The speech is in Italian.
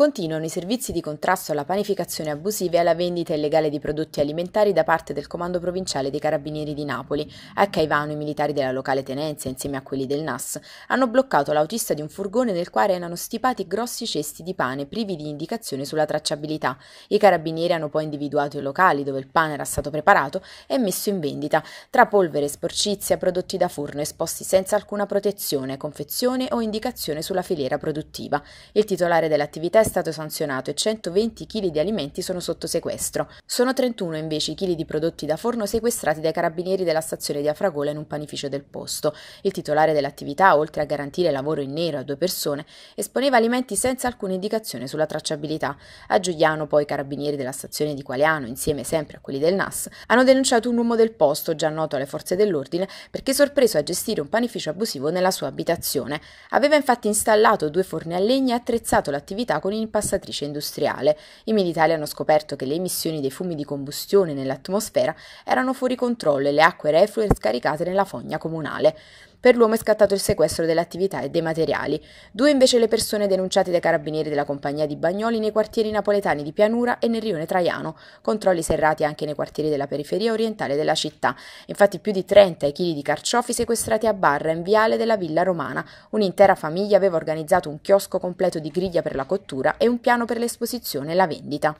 Continuano i servizi di contrasto alla panificazione abusiva e alla vendita illegale di prodotti alimentari da parte del Comando Provinciale dei Carabinieri di Napoli. A Caivano i militari della locale tenenza, insieme a quelli del NAS, hanno bloccato l'autista di un furgone nel quale erano stipati grossi cesti di pane privi di indicazione sulla tracciabilità. I carabinieri hanno poi individuato i locali dove il pane era stato preparato e messo in vendita, tra polvere, sporcizia, prodotti da forno esposti senza alcuna protezione, confezione o indicazione sulla filiera produttiva. Il titolare dell'attività è stato sanzionato e 120 kg di alimenti sono sotto sequestro. Sono 31 invece i kg di prodotti da forno sequestrati dai carabinieri della stazione di Afragola in un panificio del posto. Il titolare dell'attività, oltre a garantire lavoro in nero a due persone, esponeva alimenti senza alcuna indicazione sulla tracciabilità. A Giuliano poi i carabinieri della stazione di Qualiano, insieme sempre a quelli del NAS, hanno denunciato un uomo del posto, già noto alle forze dell'ordine, perché sorpreso a gestire un panificio abusivo nella sua abitazione. Aveva infatti installato due forni a legna e attrezzato l'attività con con impassatrice industriale. I militari hanno scoperto che le emissioni dei fumi di combustione nell'atmosfera erano fuori controllo e le acque reflue scaricate nella fogna comunale. Per l'uomo è scattato il sequestro delle attività e dei materiali. Due invece le persone denunciate dai carabinieri della compagnia di Bagnoli nei quartieri napoletani di Pianura e nel rione Traiano. Controlli serrati anche nei quartieri della periferia orientale della città. Infatti più di 30 kg di carciofi sequestrati a Barra in viale della Villa Romana. Un'intera famiglia aveva organizzato un chiosco completo di griglia per la cottura pittura e un piano per l'esposizione e la vendita.